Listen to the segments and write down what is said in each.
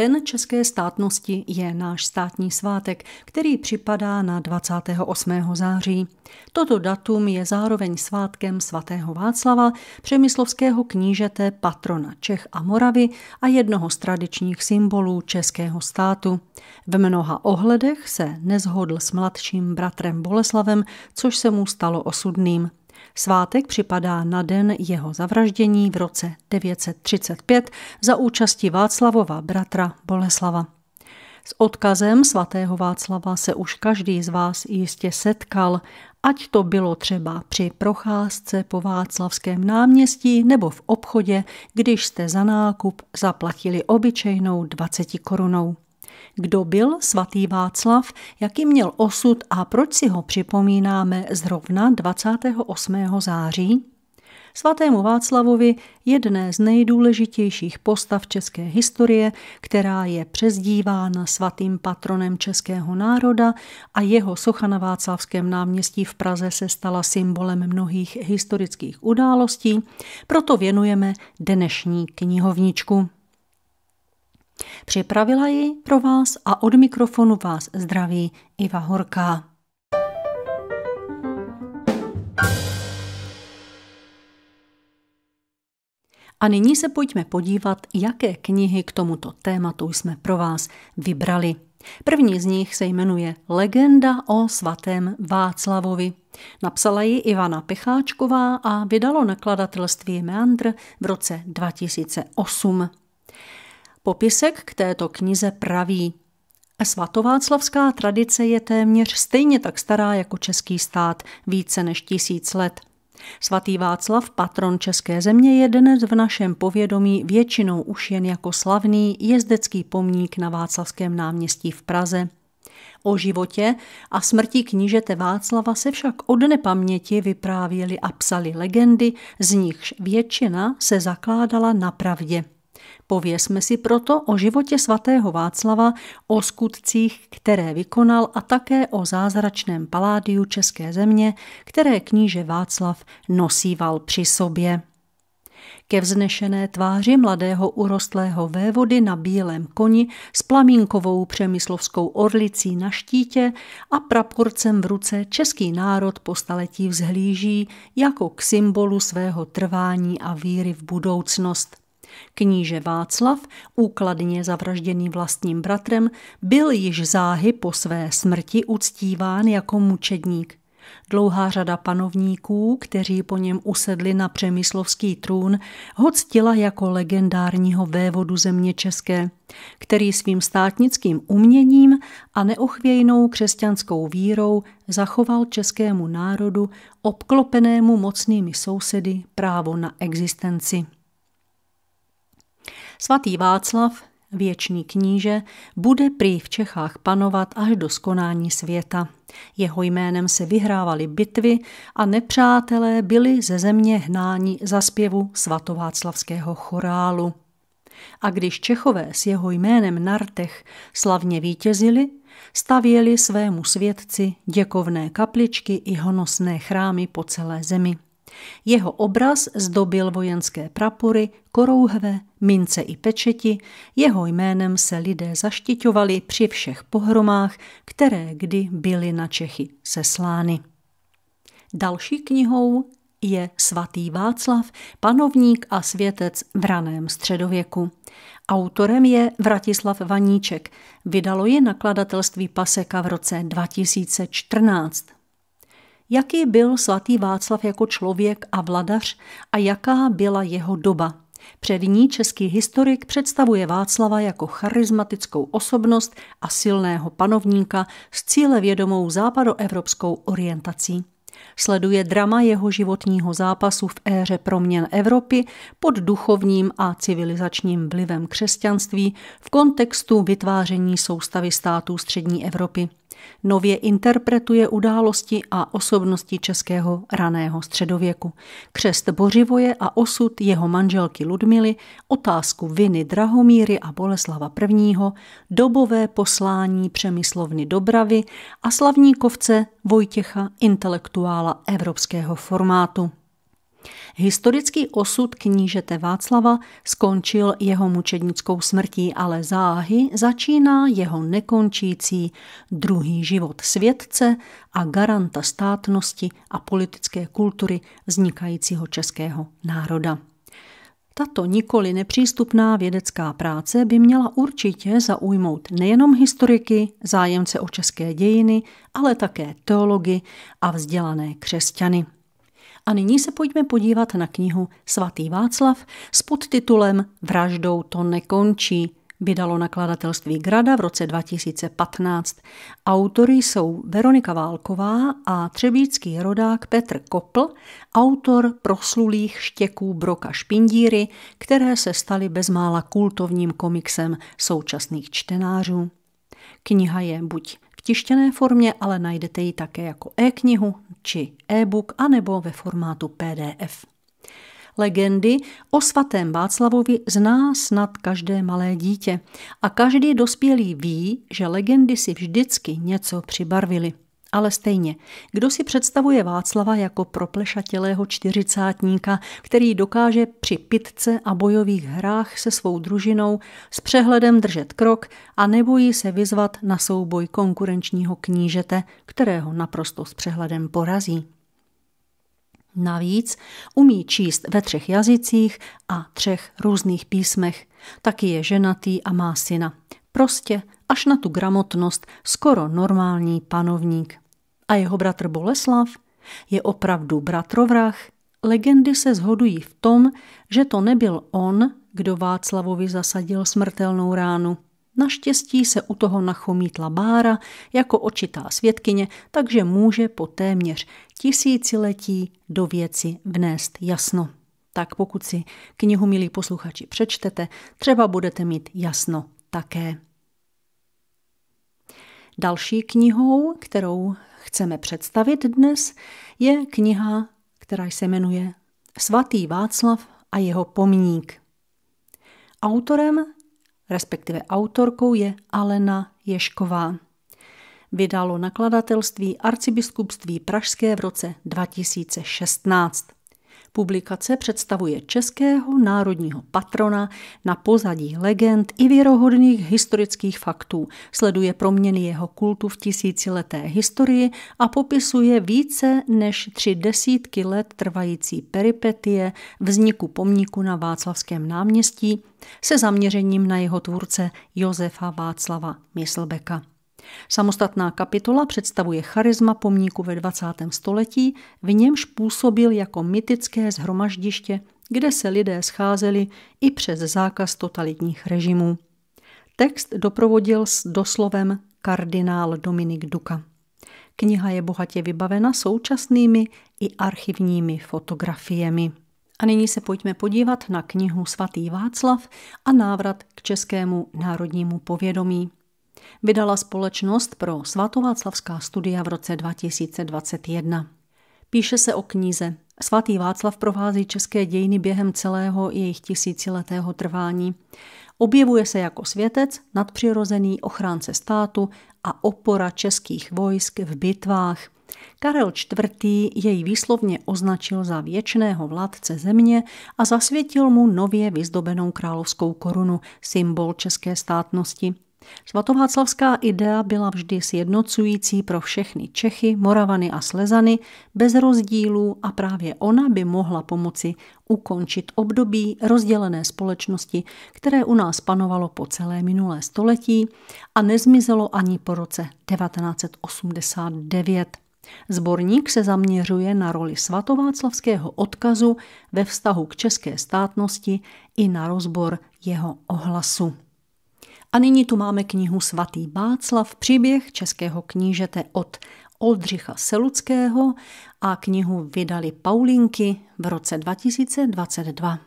Den české státnosti je náš státní svátek, který připadá na 28. září. Toto datum je zároveň svátkem svatého Václava, přemyslovského knížete patrona Čech a Moravy a jednoho z tradičních symbolů českého státu. V mnoha ohledech se nezhodl s mladším bratrem Boleslavem, což se mu stalo osudným. Svátek připadá na den jeho zavraždění v roce 935 za účasti Václavova bratra Boleslava. S odkazem svatého Václava se už každý z vás jistě setkal, ať to bylo třeba při procházce po Václavském náměstí nebo v obchodě, když jste za nákup zaplatili obyčejnou 20 korunou. Kdo byl svatý Václav, jaký měl osud a proč si ho připomínáme zrovna 28. září? Svatému Václavovi jedné z nejdůležitějších postav české historie, která je přezdívána svatým patronem českého národa a jeho socha na Václavském náměstí v Praze se stala symbolem mnohých historických událostí, proto věnujeme dnešní knihovničku. Připravila ji pro vás a od mikrofonu vás zdraví Iva Horká. A nyní se pojďme podívat, jaké knihy k tomuto tématu jsme pro vás vybrali. První z nich se jmenuje Legenda o svatém Václavovi. Napsala ji Ivana Pecháčková a vydalo nakladatelství Meandr v roce 2008. Popisek k této knize praví. Svatováclavská tradice je téměř stejně tak stará jako český stát, více než tisíc let. Svatý Václav, patron České země, je dnes v našem povědomí většinou už jen jako slavný jezdecký pomník na Václavském náměstí v Praze. O životě a smrti knížete Václava se však od nepaměti vyprávěli a psali legendy, z nichž většina se zakládala na pravdě. Pověsme si proto o životě svatého Václava, o skutcích, které vykonal a také o zázračném paládiu České země, které kníže Václav nosíval při sobě. Ke vznešené tváři mladého urostlého vévody na bílém koni s plamínkovou přemyslovskou orlicí na štítě a praporcem v ruce český národ po staletí vzhlíží jako k symbolu svého trvání a víry v budoucnost. Kníže Václav, úkladně zavražděný vlastním bratrem, byl již záhy po své smrti uctíván jako mučedník. Dlouhá řada panovníků, kteří po něm usedli na přemyslovský trůn, ho ctila jako legendárního vévodu země české, který svým státnickým uměním a neochvějnou křesťanskou vírou zachoval českému národu, obklopenému mocnými sousedy, právo na existenci. Svatý Václav, věčný kníže, bude prý v Čechách panovat až do skonání světa. Jeho jménem se vyhrávaly bitvy a nepřátelé byli ze země hnáni za zpěvu svatováclavského chorálu. A když Čechové s jeho jménem Nartech slavně vítězili, stavěli svému světci děkovné kapličky i honosné chrámy po celé zemi. Jeho obraz zdobil vojenské prapory, korouhve, mince i pečeti, jeho jménem se lidé zaštiťovali při všech pohromách, které kdy byly na Čechy seslány. Další knihou je svatý Václav, panovník a světec v raném středověku. Autorem je Vratislav Vaníček. Vydalo je nakladatelství Paseka v roce 2014 jaký byl svatý Václav jako člověk a vladař a jaká byla jeho doba. Před ní český historik představuje Václava jako charismatickou osobnost a silného panovníka s cíle vědomou západoevropskou orientací. Sleduje drama jeho životního zápasu v éře proměn Evropy pod duchovním a civilizačním vlivem křesťanství v kontextu vytváření soustavy států střední Evropy. Nově interpretuje události a osobnosti českého raného středověku. Křest Bořivoje a osud jeho manželky Ludmily, otázku viny Drahomíry a Boleslava I., dobové poslání Přemyslovny Dobravy a slavníkovce Vojtěcha, intelektuála evropského formátu. Historický osud knížete Václava skončil jeho mučednickou smrtí, ale záhy začíná jeho nekončící druhý život světce a garanta státnosti a politické kultury vznikajícího českého národa. Tato nikoli nepřístupná vědecká práce by měla určitě zaujmout nejenom historiky, zájemce o české dějiny, ale také teology a vzdělané křesťany. A nyní se pojďme podívat na knihu Svatý Václav s podtitulem Vraždou to nekončí. Vydalo nakladatelství Grada v roce 2015. Autory jsou Veronika Válková a třebícký rodák Petr Kopl, autor proslulých štěků Broka Špindíry, které se staly bezmála kultovním komiksem současných čtenářů. Kniha je buď v tištěné formě ale najdete ji také jako e-knihu či e-book anebo ve formátu PDF. Legendy o svatém Václavovi zná snad každé malé dítě a každý dospělý ví, že legendy si vždycky něco přibarvili. Ale stejně, kdo si představuje Václava jako proplešatělého čtyřicátníka, který dokáže při pitce a bojových hrách se svou družinou s přehledem držet krok a nebojí se vyzvat na souboj konkurenčního knížete, kterého naprosto s přehledem porazí. Navíc umí číst ve třech jazycích a třech různých písmech. Taky je ženatý a má syna. Prostě až na tu gramotnost skoro normální panovník a jeho bratr Boleslav je opravdu bratrovrah, legendy se zhodují v tom, že to nebyl on, kdo Václavovi zasadil smrtelnou ránu. Naštěstí se u toho nachomítla Bára jako očitá svědkyně, takže může po téměř tisíciletí do věci vnést jasno. Tak pokud si knihu, milí posluchači, přečtete, třeba budete mít jasno také. Další knihou, kterou chceme představit dnes, je kniha, která se jmenuje Svatý Václav a jeho pomník. Autorem, respektive autorkou je Alena Ješková. Vydalo nakladatelství arcibiskupství Pražské v roce 2016. Publikace představuje českého národního patrona na pozadí legend i věrohodných historických faktů, sleduje proměny jeho kultu v tisícileté historii a popisuje více než tři desítky let trvající peripetie vzniku pomníku na Václavském náměstí se zaměřením na jeho tvůrce Josefa Václava Myslbeka. Samostatná kapitola představuje charisma pomníku ve 20. století, v němž působil jako mytické zhromaždiště, kde se lidé scházeli i přes zákaz totalitních režimů. Text doprovodil s doslovem kardinál Dominik Duka. Kniha je bohatě vybavena současnými i archivními fotografiemi. A nyní se pojďme podívat na knihu Svatý Václav a návrat k českému národnímu povědomí. Vydala společnost pro svatováclavská studia v roce 2021. Píše se o knize. Svatý Václav provází české dějiny během celého jejich tisíciletého trvání. Objevuje se jako světec, nadpřirozený ochránce státu a opora českých vojsk v bitvách. Karel IV. jej výslovně označil za věčného vládce země a zasvětil mu nově vyzdobenou královskou korunu, symbol české státnosti, Svatováclavská idea byla vždy sjednocující pro všechny Čechy, Moravany a Slezany bez rozdílů a právě ona by mohla pomoci ukončit období rozdělené společnosti, které u nás panovalo po celé minulé století a nezmizelo ani po roce 1989. Zborník se zaměřuje na roli svatováclavského odkazu ve vztahu k české státnosti i na rozbor jeho ohlasu. A nyní tu máme knihu Svatý Václav, příběh českého knížete od Oldřicha Seluckého a knihu vydali Paulinky v roce 2022.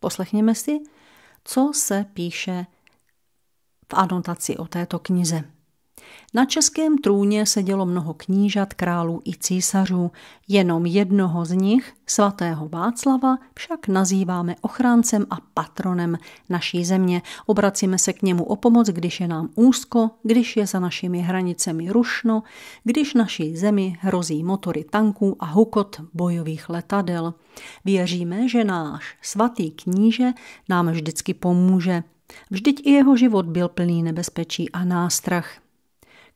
Poslechněme si, co se píše v anotaci o této knize. Na českém trůně sedělo mnoho knížat, králů i císařů. Jenom jednoho z nich, svatého Václava, však nazýváme ochráncem a patronem naší země. Obracíme se k němu o pomoc, když je nám úzko, když je za našimi hranicemi rušno, když naší zemi hrozí motory tanků a hukot bojových letadel. Věříme, že náš svatý kníže nám vždycky pomůže. Vždyť i jeho život byl plný nebezpečí a nástrach.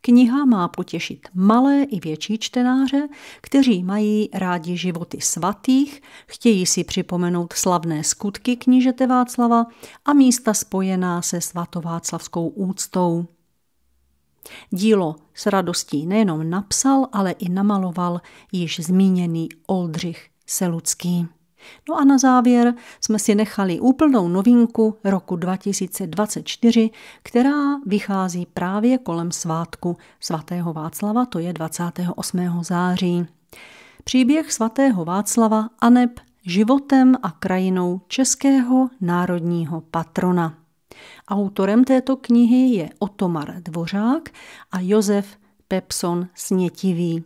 Kniha má potěšit malé i větší čtenáře, kteří mají rádi životy svatých, chtějí si připomenout slavné skutky knížete Václava a místa spojená se svatováclavskou úctou. Dílo s radostí nejenom napsal, ale i namaloval již zmíněný Oldřich Selucký. No a na závěr jsme si nechali úplnou novinku roku 2024, která vychází právě kolem svátku svatého Václava, to je 28. září. Příběh svatého Václava Aneb životem a krajinou českého národního patrona. Autorem této knihy je Otomar Dvořák a Josef Pepson Snětivý.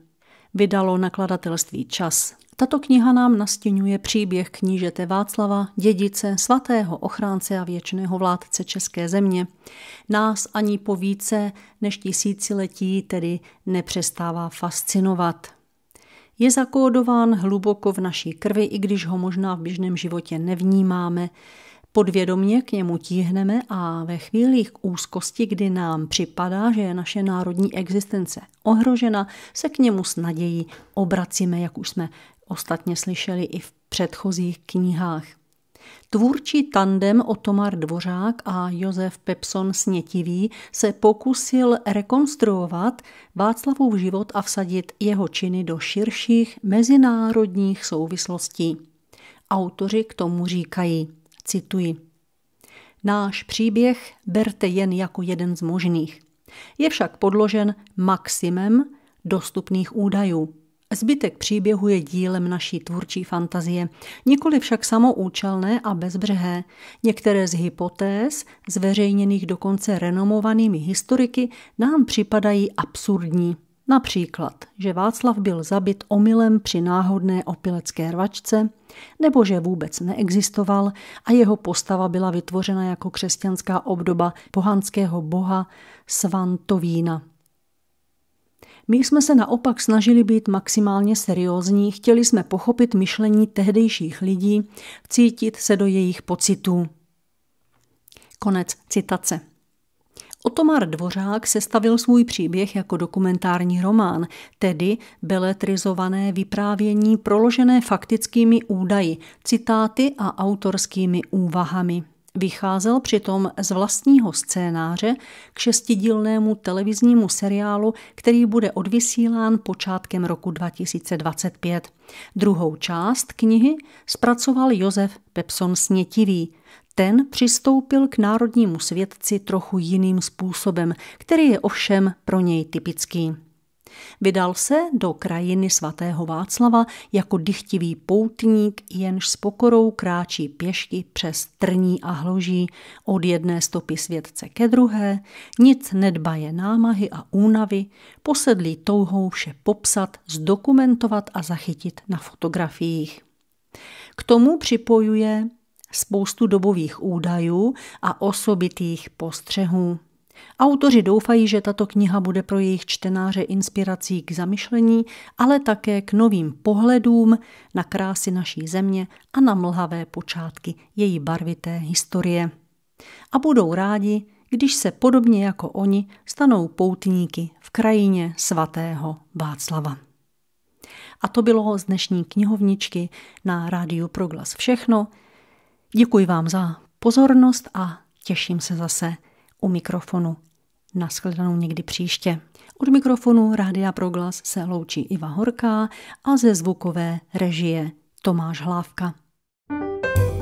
Vydalo nakladatelství Čas. Tato kniha nám nastěňuje příběh knížete Václava, dědice, svatého ochránce a věčného vládce České země. Nás ani po více než tisíciletí tedy nepřestává fascinovat. Je zakódován hluboko v naší krvi, i když ho možná v běžném životě nevnímáme. Podvědomě k němu tíhneme a ve chvílích úzkosti, kdy nám připadá, že je naše národní existence ohrožena, se k němu s nadějí obracíme, jak už jsme ostatně slyšeli i v předchozích knihách. Tvůrčí tandem Otomar Dvořák a Josef Pepson Snětivý se pokusil rekonstruovat Václavův život a vsadit jeho činy do širších mezinárodních souvislostí. Autoři k tomu říkají, cituji, Náš příběh berte jen jako jeden z možných. Je však podložen maximem dostupných údajů. Zbytek příběhu je dílem naší tvůrčí fantazie, nikoli však samoučelné a bezbřehé. Některé z hypotéz, zveřejněných dokonce renomovanými historiky, nám připadají absurdní. Například, že Václav byl zabit omylem při náhodné opilecké rvačce, nebo že vůbec neexistoval a jeho postava byla vytvořena jako křesťanská obdoba pohanského boha Svantovína. My jsme se naopak snažili být maximálně seriózní, chtěli jsme pochopit myšlení tehdejších lidí, cítit se do jejich pocitů. Konec citace. Otomar Dvořák sestavil svůj příběh jako dokumentární román, tedy beletrizované vyprávění proložené faktickými údaji, citáty a autorskými úvahami. Vycházel přitom z vlastního scénáře k šestidílnému televiznímu seriálu, který bude odvysílán počátkem roku 2025. Druhou část knihy zpracoval Josef Pepson Snětivý. Ten přistoupil k národnímu svědci trochu jiným způsobem, který je ovšem pro něj typický. Vydal se do krajiny svatého Václava jako dychtivý poutník, jenž s pokorou kráčí pěšky přes trní a hloží od jedné stopy světce ke druhé, nic nedbaje námahy a únavy, posedlí touhou vše popsat, zdokumentovat a zachytit na fotografiích. K tomu připojuje spoustu dobových údajů a osobitých postřehů. Autoři doufají, že tato kniha bude pro jejich čtenáře inspirací k zamyšlení, ale také k novým pohledům na krásy naší země a na mlhavé počátky její barvité historie. A budou rádi, když se podobně jako oni stanou poutníky v krajině svatého Václava. A to bylo z dnešní knihovničky na rádiu Proglas všechno. Děkuji vám za pozornost a těším se zase u mikrofonu. Naschledanou někdy příště. Od mikrofonu Rádia Proglas se loučí Iva Horká a ze zvukové režie Tomáš Hlávka. thank you